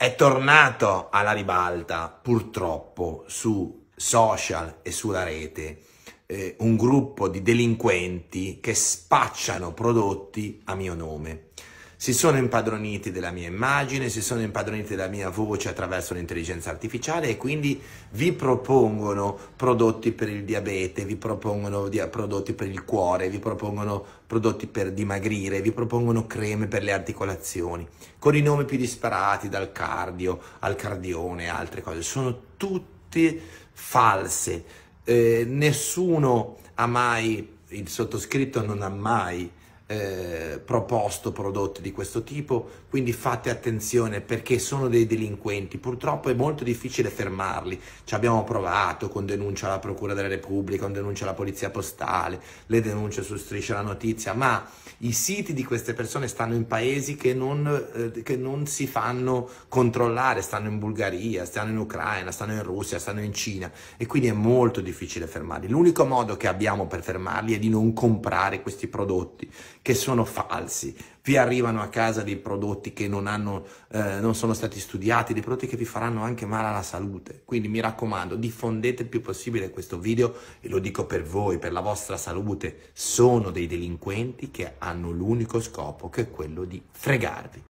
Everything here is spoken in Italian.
è tornato alla ribalta purtroppo su social e sulla rete eh, un gruppo di delinquenti che spacciano prodotti a mio nome si sono impadroniti della mia immagine, si sono impadroniti della mia voce attraverso l'intelligenza artificiale e quindi vi propongono prodotti per il diabete, vi propongono dia- prodotti per il cuore, vi propongono prodotti per dimagrire, vi propongono creme per le articolazioni, con i nomi più disparati dal cardio al cardione e altre cose. Sono tutte false. Eh, nessuno ha mai, il sottoscritto non ha mai eh, proposto prodotti di questo tipo, quindi fate attenzione perché sono dei delinquenti, purtroppo è molto difficile fermarli, ci abbiamo provato con denuncia alla Procura della Repubblica, con denuncia alla Polizia Postale, le denunce su Striscia la Notizia, ma i siti di queste persone stanno in paesi che non, eh, che non si fanno controllare, stanno in Bulgaria, stanno in Ucraina, stanno in Russia, stanno in Cina e quindi è molto difficile fermarli. L'unico modo che abbiamo per fermarli è di non comprare questi prodotti che sono falsi. Vi arrivano a casa dei prodotti che non, hanno, eh, non sono stati studiati, dei prodotti che vi faranno anche male alla salute. Quindi mi raccomando, diffondete il più possibile questo video e lo dico per voi, per la vostra salute. Sono dei delinquenti che hanno l'unico scopo che è quello di fregarvi.